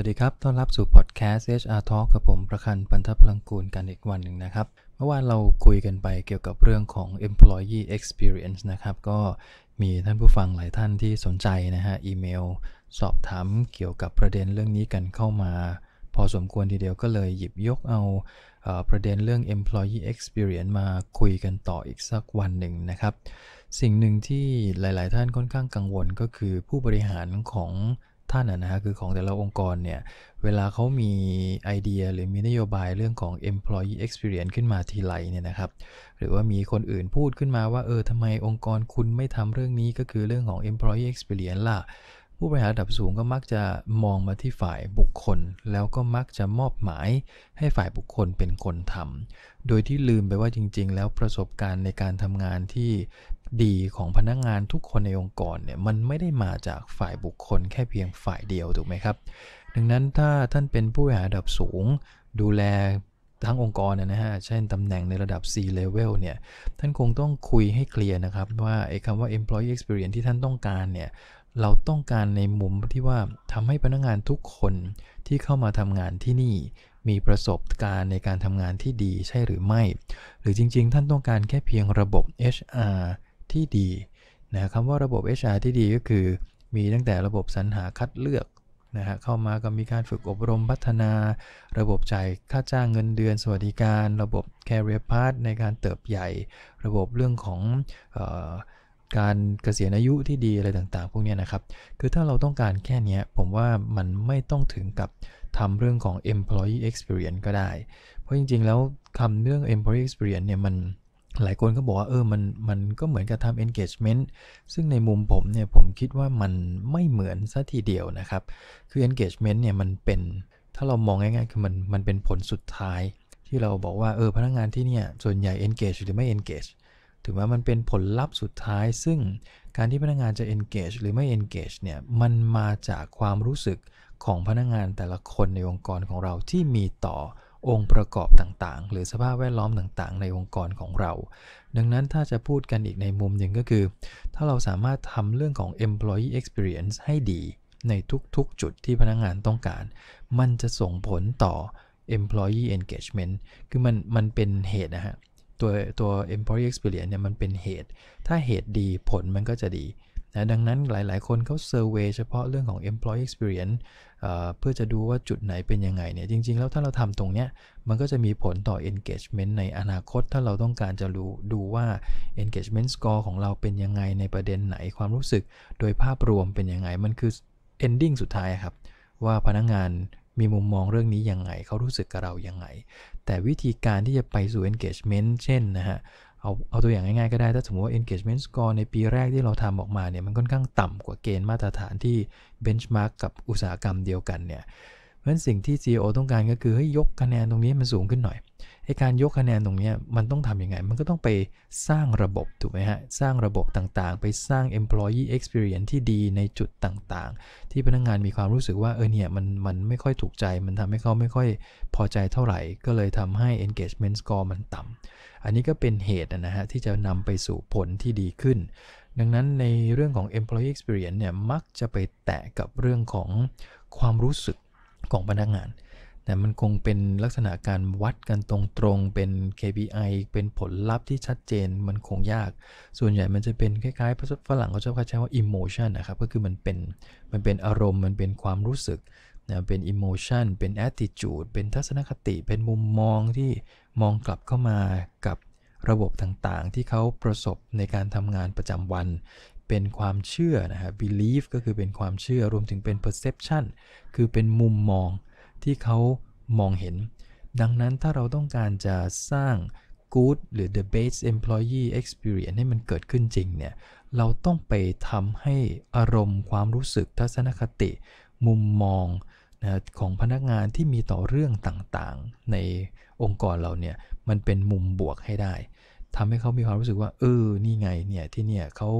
วัสดีครับ ต้อนรับสู่พอดแคสต์ HR Talk กับผมประคันปันทพลังกูลกันอีกวันหนึ่งนะครับ เมื่อวานเราคุยกันไปเกี่ยวกับเรื่องของ employee experience นะครับ ก็มีท่านผู้ฟังหลายท่านที่สนใจนะฮะ อีเมลสอบถามเกี่ยวกับประเด็นเรื่องนี้กันเข้ามา พอสมควรทีเดียวก็เลยหยิบยกเอาประเด็นเรื่อง employee experience มาคุยกันต่ออีกสักวันหนึ่งนะครับ สิ่งหนึ่งที่หลาย ๆ ท่านค่อนข้างกังวลก็คือผู้บริหารของท่านนะฮะคือของแต่ละองค์กรเนี่ย เวลาเขามีไอเดียหรือมีนโยบายเรื่องของ employee experience ขึ้นมาทีไรเนี่ยนะครับ หรือว่ามีคนอื่นพูดขึ้นมาว่าเออทำไมองค์กรคุณไม่ทำเรื่องนี้ก็คือเรื่องของ employee experience ล่ะผู้บริหารระดับสูงก็มักจะมองมาที่ฝ่ายบุคคล แล้วก็มักจะมอบหมายให้ฝ่ายบุคคลเป็นคนทำ โดยที่ลืมไปว่าจริงๆแล้วประสบการณ์ในการทำงานที่ดีของพนักงงานทุกคนในองค์กรเนี่ยมันไม่ได้มาจากฝ่ายบุคคลแค่เพียงฝ่ายเดียวถูกไหมครับ ดังนั้นถ้าท่านเป็นผู้บริหารระดับสูงดูแลทั้งองค์กรนะฮะเช่นตำแหน่งในระดับ C level เนี่ยท่านคงต้องคุยให้เคลียร์นะครับ ว่าไอ้คำว่า employee experience ที่ท่านต้องการเนี่ยเราต้องการในมุมที่ว่าทำให้พนักงานทุกคนที่เข้ามาทำงานที่นี่ มีประสบการณ์ในการทำงานที่ดีใช่หรือไม่ หรือจริงๆท่านต้องการแค่เพียงระบบ HR ที่ดีนะคำว่าระบบ HR ที่ดีก็คือ มีตั้งแต่ระบบสรรหาคัดเลือกนะฮะเข้ามาก็มีการฝึกอบรมพัฒนา ระบบจ่ายค่าจ้างเงินเดือน สวัสดิการ ระบบ Career Path ในการเติบใหญ่ระบบเรื่องของการเกษียณอายุที่ดีอะไรต่างๆ พวกนี้นะครับ คือถ้าเราต้องการแค่นี้ผมว่ามันไม่ต้องถึงกับทำเรื่องของ employee experience ก็ได้ เพราะจริง ๆ แล้วคำเรื่อง employee experience เนี่ย มันหลายคนก็บอกว่า เออ มัน มันก็เหมือนกับทำ engagement ซึ่งในมุมผมเนี่ย ผมคิดว่ามันไม่เหมือนซะทีเดียวนะครับ คือ engagement เนี่ย มันเป็น ถ้าเรามองง่ายๆ คือมัน มันเป็นผลสุดท้าย ที่เราบอกว่า เออ พนักงงานที่เนี่ย ส่วนใหญ่ engage หรือไม่ engage ถือว่ามันเป็นผลลัพธ์สุดท้ายซึ่งการที่พนักงานจะ engage หรือไม่ engage เนี่ยมันมาจากความรู้สึกของพนักงานแต่ละคนในองค์กรของเราที่มีต่อองค์ประกอบต่างๆ หรือสภาพแวดล้อมต่างๆ ในองค์กรของเรา ดังนั้นถ้าจะพูดกันอีกในมุมหนึ่งก็คือถ้าเราสามารถทำเรื่องของ employee experience ให้ดีในทุกๆจุดที่พนักงานต้องการ มันจะส่งผลต่อ employee engagement คือมันมันเป็นเหตุนะฮะตัวตัว employee experience เนี่ยมันเป็นเหตุ ถ้าเหตุดีผลมันก็จะดีนะดังนั้นหลายๆ คนเขาเซอร์เวยเฉพาะเรื่องของ employee experience เเพื่อจะดูว่าจุดไหนเป็นยังไงเนี่ยจริงๆ แล้วถ้าเราทำตรงเนี้ยมันก็จะมีผลต่อ engagement ในอนาคต ถ้าเราต้องการจะรู้ดูว่า engagement score ของเราเป็นยังไง ในประเด็นไหนความรู้สึกโดยภาพรวมเป็นยังไง มันคือ ending สุดท้ายครับว่าพนักงงานมีมุมมองเรื่องนี้ยังไงเขารู้สึกกับเรายังไงแต่วิธีการที่จะไปสู่ engagement เช่นนะฮะ เอาเอาตัวอย่างง่าย ๆ ก็ได้ ถ้าสมมติว่า engagement score ในปีแรกที่เราทำออกมาเนี่ยมันค่อนข้างต่ำกว่าเกณฑ์มาตรฐานที่ benchmark กับอุตสาหกรรมเดียวกันเนี่ยราะฉะนั้นสิ่งที่ CEO ต้องการก็คือให้ยกคะแนนตรงนี้มันสูงขึ้นหน่อยไอการยกคะแนนตรงนี้มันต้องทำยังไง มันก็ต้องไปสร้างระบบถูกไหมฮะ สร้างระบบต่างๆ ไปสร้าง employee experience ที่ดีในจุดต่างๆ ที่พนักงงานมีความรู้สึกว่าเออเนี่ยมันมันไม่ค่อยถูกใจ มันทำให้เขาไม่ค่อยพอใจเท่าไหร่ ก็เลยทำให้ engagement score มันต่ำอันนี้ก็เป็นเหตุนะฮะที่จะนำไปสู่ผลที่ดีขึ้น ดังนั้นในเรื่องของ employee experience เนี่ย มักจะไปแตะกับเรื่องของความรู้สึกของพนักงานแต่มันคงเป็นลักษณะการวัดกันตรงๆ เป็น KPI เป็นผลลัพธ์ที่ชัดเจน มันคงยาก ส่วนใหญ่มันจะเป็นคล้ายๆฝรั่งเขาชอบใช้ว่า emotion นะครับ ก็คือมันเป็น มันเป็นอารมณ์ มันเป็นความรู้สึกนะเป็น emotion เป็น attitude เป็นทัศนคติ เป็นมุมมองที่มองกลับเข้ามากับระบบต่างๆ ที่เขาประสบในการทำงานประจำวันเป็นความเชื่อนะครับ belief ก็คือเป็นความเชื่อ รวมถึงเป็น perception คือเป็นมุมมองที่เขามองเห็น ดังนั้นถ้าเราต้องการจะสร้าง good หรือ the best employee experience ให้มันเกิดขึ้นจริงเนี่ยเราต้องไปทำให้อารมณ์ความรู้สึกทัศนคติ มุมมองนะของพนักงานที่มีต่อเรื่องต่างๆ ในองค์กรเราเนี่ย มันเป็นมุมบวกให้ได้ทำให้เขามีความรู้สึกว่า เออ นี่ไง เนี่ย ที่เนี่ยเขา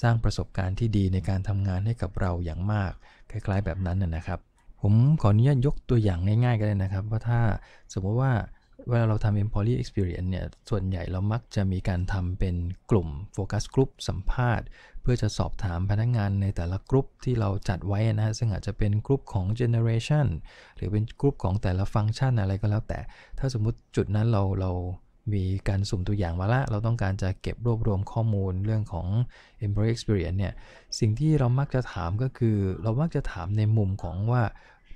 สร้างประสบการณ์ที่ดีในการทำงานให้กับเราอย่างมาก คล้ายๆแบบนั้นนะครับ ผมขออนุญาตยกตัวอย่างง่ายๆกันเลยนะครับว่าถ้าสมมติว่า เวลาเราทำ Employee Experience เนี่ย ส่วนใหญ่เรามักจะมีการทำเป็นกลุ่ม focus group สัมภาษณ์ เพื่อจะสอบถามพนักงงานในแต่ละกลุ่มที่เราจัดไว้นะฮะ ซึ่งอาจจะเป็นกลุ่มของ Generation หรือเป็นกลุ่มของแต่ละฟังก์ชันอะไรก็แล้ว แต่ ถ้าสมมุติจุดนั้นเราเรามีการสุ่มตัวอย่างมาละเราต้องการจะเก็บรวบรวมข้อมูลเรื่องของ employee experience เนี่ยสิ่งที่เรามักจะถามก็คือ เรามักจะถามในมุมของว่า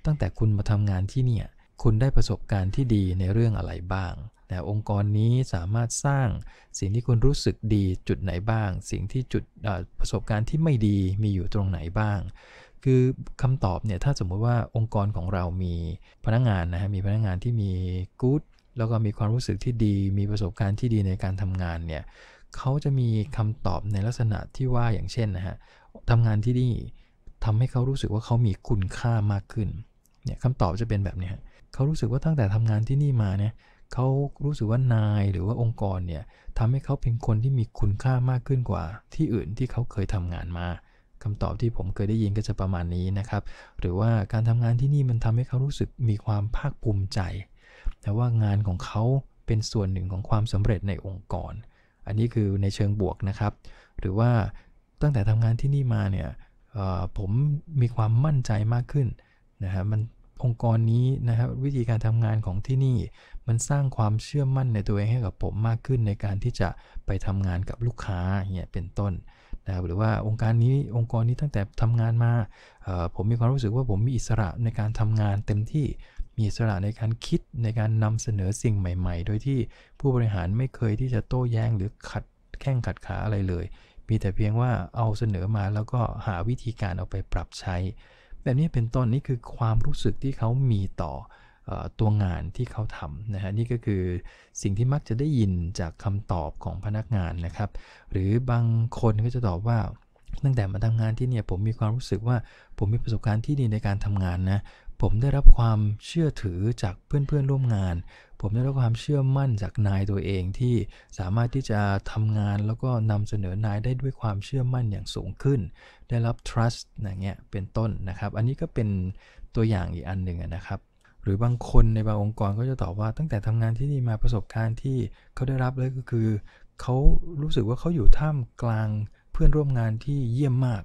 ตั้งแต่คุณมาทำงานที่เนี่ยคุณได้ประสบการณ์ที่ดีในเรื่องอะไรบ้างนะองค์กรนี้สามารถสร้างสิ่งที่คุณรู้สึกดีจุดไหนบ้าง สิ่งที่จุดประสบการณ์ที่ไม่ดีมีอยู่ตรงไหนบ้าง คือคำตอบเนี่ยถ้าสมมติว่าองค์กรของเรามีพนักงงานนะฮะมีพนักงงานที่มี good แล้วก็มีความรู้สึกที่ดี มีประสบการณ์ที่ดีในการทำงานเนี่ยเขาจะมีคำตอบในลักษณะที่ว่าอย่างเช่นนะฮะทำงานที่นี่ทำให้เขารู้สึกว่าเขามีคุณค่ามากขึ้น เนี่ยคำตอบจะเป็นแบบนี้ เขารู้สึกว่าตั้งแต่ทำงานที่นี่มาเนี่ยเขารู้สึกว่านายหรือว่าองค์กรเนี่ยทำให้เขาเป็นคนที่มีคุณค่ามากขึ้นกว่า ที่อื่นที่เขาเคยทำงานมา คำตอบที่ผมเคยได้ยินก็จะประมาณนี้นะครับ หรือว่าการทำงานที่นี่มันทำให้เขารู้สึกมีความภาคภูมิใจแต่ว่างานของเขาเป็นส่วนหนึ่งของความสำเร็จในองค์กร อันนี้คือในเชิงบวกนะครับ หรือว่าตั้งแต่ทำงานที่นี่มาเนี่ยผมมีความมั่นใจมากขึ้นนะฮะมันองค์กรนี้นะครับวิธีการทำงานของที่นี่ มันสร้างความเชื่อมั่นในตัวเองให้กับผมมากขึ้นในการที่จะไปทำงานกับลูกค้าเนี่ยเป็นต้นนะครับหรือว่าองค์การนี้องค์กรนี้ตั้งแต่ทำงานมา ผมมีความรู้สึกว่าผมมีอิสระในการทำงานเต็มที่มีอิสระในการคิดในการนำเสนอสิ่งใหม่ ๆ โดยที่ผู้บริหารไม่เคยที่จะโต้แย้งหรือขัดแข้งขัดขาอะไรเลย มีแต่เพียงว่าเอาเสนอมาแล้วก็หาวิธีการเอาไปปรับใช้ แบบนี้เป็นต้นนี่คือความรู้สึกที่เขามีต่อตัวงานที่เขาทำนะฮะ นี่ก็คือสิ่งที่มักจะได้ยินจากคำตอบของพนักงานนะครับ หรือบางคนก็จะตอบว่า ตั้งแต่มาทำงานที่เนี่ยผมมีความรู้สึกว่าผมมีประสบการณ์ที่ดีในการทำงานนะผมได้รับความเชื่อถือจากเพื่อนๆร่วมงาน ผมได้รับความเชื่อมั่นจากนายตัวเองที่สามารถที่จะทำงานแล้วก็นำเสนอนายได้ด้วยความเชื่อมั่นอย่างสูงขึ้น ได้รับ trust อย่างเงี้ย เป็นต้นนะครับ อันนี้ก็เป็นตัวอย่างอีกอันหนึ่งนะครับ หรือบางคนในบางองค์กรก็จะตอบว่าตั้งแต่ทำงานที่นี่มาประสบการณ์ที่เขาได้รับเลยก็คือ เขารู้สึกว่าเขาอยู่ท่ามกลางเพื่อนร่วมงานที่เยี่ยมมาก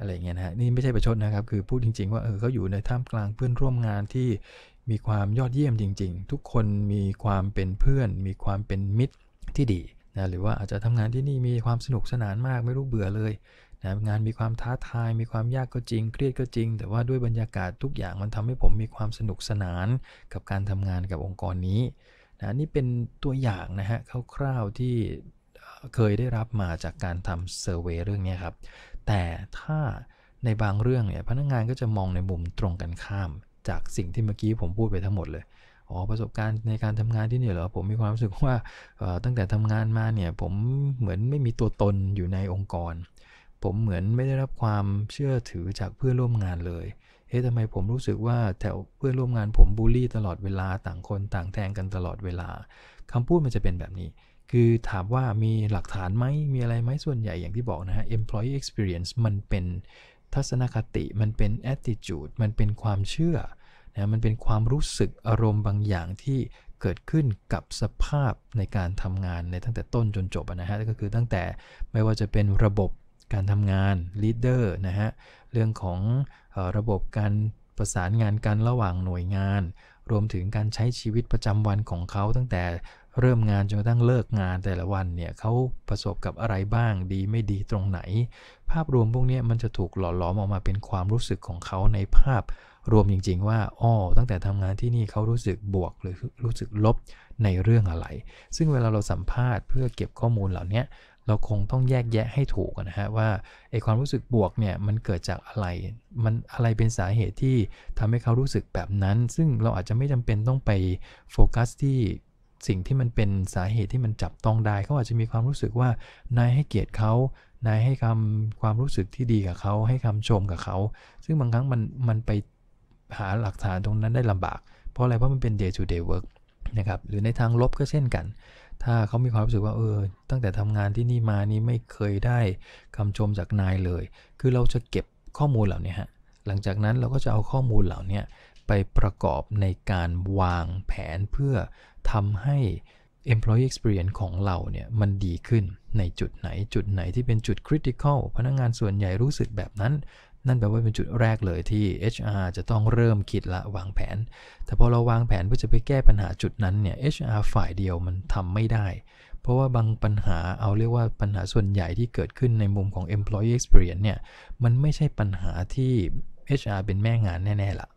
อะไรเงี้ยนะฮะนี่ไม่ใช่ประชดนะครับคือพูดจริง ๆ ว่าเออเขาอยู่ในท่ามกลางเพื่อนร่วมงานที่มีความยอดเยี่ยมจริง ๆ ทุกคนมีความเป็นเพื่อน มีความเป็นมิตรที่ดีนะหรือว่าอาจจะทำงานที่นี่มีความสนุกสนานมาก ไม่รู้เบื่อเลยนะงานมีความท้าทายมีความยากก็จริง เครียดก็จริง แต่ว่าด้วยบรรยากาศทุกอย่างมันทำให้ผมมีความสนุกสนานกับการทำงานกับองค์กรนี้นะนี่เป็นตัวอย่างนะฮะคร่าวๆที่เคยได้รับมาจากการทำเซอร์เวยเรื่องนี้ครับแต่ถ้าในบางเรื่องเนี่ยพนักงานก็จะมองในมุมตรงกันข้าม จากสิ่งที่เมื่อกี้ผมพูดไปทั้งหมดเลยอ๋อประสบการณ์ในการทำงานที่นี่เหรอผมมีความรู้สึกว่าตั้งแต่ทำงานมาเนี่ยผมเหมือนไม่มีตัวตนอยู่ในองค์กร ผมเหมือนไม่ได้รับความเชื่อถือจากเพื่อนร่วมงานเลยเฮ้ยทำไมผมรู้สึกว่าแถวเพื่อนร่วมงานผมบูลลี่ตลอดเวลาต่างคน ต่างแทงกันตลอดเวลา คำพูดมันจะเป็นแบบนี้คือถามว่ามีหลักฐานไหมมีอะไรไหมส่วนใหญ่อย่างที่บอกนะฮะ employee experience มันเป็นทัศนคติมันเป็น attitude มันเป็นความเชื่อนะมันเป็นความรู้สึกอารมณ์บางอย่างที่เกิดขึ้นกับสภาพในการทำงานในตั้งแต่ต้นจนจบนะฮะ ก็คือตั้งแต่ไม่ว่าจะเป็นระบบการทำงาน leader นะฮะ เรื่องของออระบบการประสานงานกันระหว่างหน่วยงาน รวมถึงการใช้ชีวิตประจำวันของเขาตั้งแต่เริ่มงาน จนกระทั่งเลิกงานแต่ละวันเนี่ยเขาประสบกับอะไรบ้าง ดีไม่ดีตรงไหน ภาพรวมพวกนี้มันจะถูกหล่อหลอมออกมาเป็นความรู้สึกของเขาในภาพรวมจริงๆว่า อ้อ ตั้งแต่ทำงานที่นี่เขารู้สึกบวกหรือรู้สึกลบในเรื่องอะไร ซึ่งเวลาเราสัมภาษณ์เพื่อเก็บข้อมูลเหล่านี้ เราคงต้องแยกแยะให้ถูกนะฮะว่าไอความรู้สึกบวกเนี่ยมันเกิดจากอะไร มันอะไรเป็นสาเหตุที่ ทำให้เขารู้สึกแบบนั้น ซึ่งเราอาจจะไม่จำเป็นต้องไปโฟกัสที่สิ่งที่มันเป็นสาเหตุที่มันจับต้องได้เขาอาจจะมีความรู้สึกว่านายให้เกียรติเขา นายให้คำความรู้สึกที่ดีกับเขา ให้คำชมกับเขา ซึ่งบางครั้งมันมันไปหาหลักฐานตรงนั้นได้ลำบาก เพราะอะไรเพราะมันเป็น day to day work นะครับหรือในทางลบก็เช่นกัน ถ้าเขามีความรู้สึกว่าเออ ตั้งแต่ทำงานที่นี่มานี่ไม่เคยได้คำชมจากนายเลย คือเราจะเก็บข้อมูลเหล่านี้ฮะหลังจากนั้นเราก็จะเอาข้อมูลเหล่านี้ไปประกอบในการวางแผนเพื่อทำให้ employee experience ของเราเนี่ยมันดีขึ้นในจุดไหน จุดไหนที่เป็นจุด critical พนักงงานส่วนใหญ่รู้สึกแบบนั้น นั่นแปลว่าเป็นจุดแรกเลยที่ HR จะต้องเริ่มคิดละวางแผน แต่พอเราวางแผนเพื่อจะไปแก้ปัญหาจุดนั้นเนี่ย HR ฝ่ายเดียวมันทำไม่ได้ เพราะว่าบางปัญหาเอาเรียกว่าปัญหาส่วนใหญ่ที่เกิดขึ้นในมุมของ employee experience เนี่ยมันไม่ใช่ปัญหาที่ HR เป็นแม่งานแน่ๆละ่ะ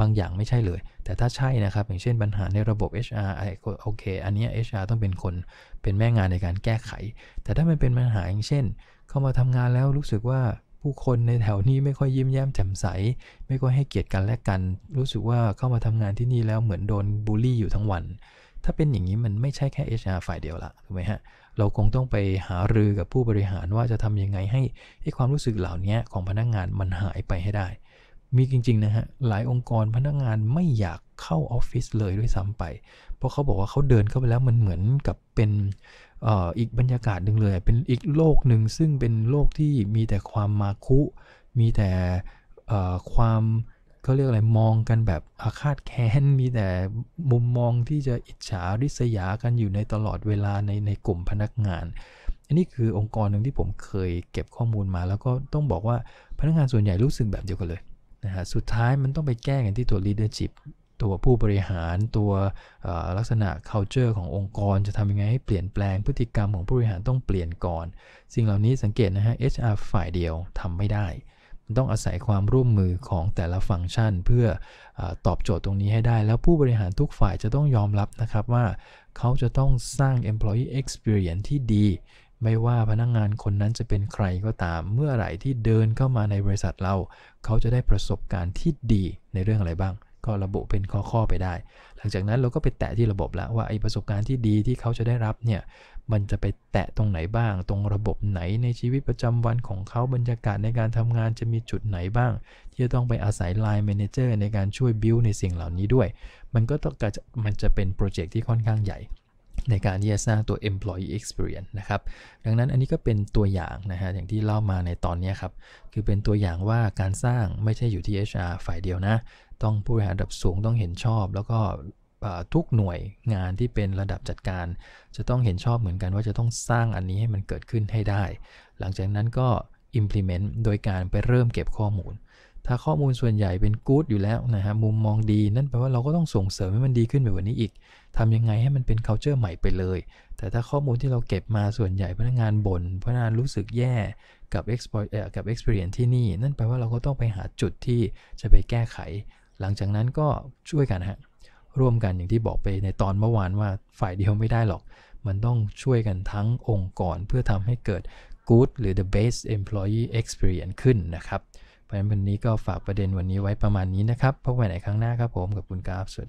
บางอย่างไม่ใช่เลย แต่ถ้าใช่นะครับ อย่างเช่น ปัญหาในระบบ HR โอเค อันนี้ HR ต้องเป็นคนเป็นแม่งานในการแก้ไข แต่ถ้ามันเป็นปัญหาอย่างเช่น เข้ามาทำงานแล้วรู้สึกว่าผู้คนในแถวนี้ไม่ค่อยยิ้มแย้มแจ่มใส ไม่ค่อยให้เกียรติกันและกัน รู้สึกว่าเข้ามาทำงานที่นี่แล้วเหมือนโดนบูลลี่อยู่ทั้งวัน ถ้าเป็นอย่างนี้มันไม่ใช่แค่ HR ฝ่ายเดียวละถูกไหมฮะ เราคงต้องไปหารือกับผู้บริหารว่าจะทำยังไงให้ให้ความรู้สึกเหล่านี้ของพนักงงานมันหายไปให้ได้มีจริงๆนะฮะ หลายองค์กรพนักงานไม่อยากเข้าออฟฟิศเลยด้วยซ้ำไป เพราะเขาบอกว่าเขาเดินเข้าไปแล้วมันเหมือนกับเป็นอีกบรรยากาศหนึ่งเลย เป็นอีกโลกหนึ่งซึ่งเป็นโลกที่มีแต่ความมาคุ มีแต่ความเขาเรียกอะไรมองกันแบบอาฆาตแค้น มีแต่มุมมองที่จะอิจฉาริษยากันอยู่ในตลอดเวลาในในกลุ่มพนักงาน อันนี้คือองค์กรหนึ่งที่ผมเคยเก็บข้อมูลมา แล้วก็ต้องบอกว่าพนักงานส่วนใหญ่รู้สึกแบบเดียวกันเลยนะฮะสุดท้ายมันต้องไปแก้กันที่ตัว leadership ตัวผู้บริหาร ตัวลักษณะ culture ขององค์กร จะทำยังไงให้เปลี่ยนแปลงพฤติกรรมของผู้บริหารต้องเปลี่ยนก่อน สิ่งเหล่านี้สังเกตนะฮะ HR ฝ่ายเดียวทำไม่ได้ มันต้องอาศัยความร่วมมือของแต่ละฟังก์ชันเพื่ออตอบโจทย์ตรงนี้ให้ได้ แล้วผู้บริหารทุกฝ่ายจะต้องยอมรับนะครับว่า เขาจะต้องสร้าง employee experience ที่ดีไม่ว่าพนักงงานคนนั้นจะเป็นใครก็ตาม เมื่อไหร่ที่เดินเข้ามาในบริษัทเรา เขาจะได้ประสบการณ์ที่ดีในเรื่องอะไรบ้าง ก็ระบุเป็นข้อๆไปได้ หลังจากนั้นเราก็ไปแตะที่ระบบละว่าไอ้ประสบการณ์ที่ดีที่เขาจะได้รับเนี่ย มันจะไปแตะตรงไหนบ้าง ตรงระบบไหนในชีวิตประจำวันของเขา บรรยากาศในการทำงานจะมีจุดไหนบ้าง ที่จะต้องไปอาศัย Line Manager ในการช่วยบิวในสิ่งเหล่านี้ด้วย มันก็ต้องมันจะเป็นโปรเจกต์ที่ค่อนข้างใหญ่ในการที่จะสร้างตัว employee experience นะครับ ดังนั้นอันนี้ก็เป็นตัวอย่างนะฮะ อย่างที่เล่ามาในตอนนี้ครับ คือเป็นตัวอย่างว่าการสร้างไม่ใช่อยู่ที่ HR ฝ่ายเดียวนะ ต้องผู้บริหารระดับสูงต้องเห็นชอบ แล้วก็ทุกหน่วยงานที่เป็นระดับจัดการ จะต้องเห็นชอบเหมือนกันว่าจะต้องสร้างอันนี้ให้มันเกิดขึ้นให้ได้ หลังจากนั้นก็ implement โดยการไปเริ่มเก็บข้อมูลถ้าข้อมูลส่วนใหญ่เป็นกู๊ดอยู่แล้วนะฮะมุมมองดีนั่นแปลว่าเราก็ต้องส่งเสริมให้มันดีขึ้นไปกว่านี้อีก ทำยังไงให้มันเป็น culture ใหม่ไปเลยแต่ถ้าข้อมูลที่เราเก็บมาส่วนใหญ่พนักงานบน่นพนักงานรู้สึกแย่กับ exploit กับ experience ที่นี่ นั่นแปลว่าเราก็ต้องไปหาจุดที่จะไปแก้ไข หลังจากนั้นก็ช่วยกันฮะร่วมกันอย่างที่บอกไปในตอนเมื่อวานว่าฝ่ายเดียวไม่ได้หรอก มันต้องช่วยกันทั้งองค์กรเพื่อทำให้เกิด good หรือ the best employee experience ขึ้นนะครับเพราะฉะนั้นวันนี้ก็ฝากประเด็นวันนี้ไว้ประมาณนี้นะครับพบกันใ่ครั้งหน้าครับผมกับคุณกราฟสวัสดี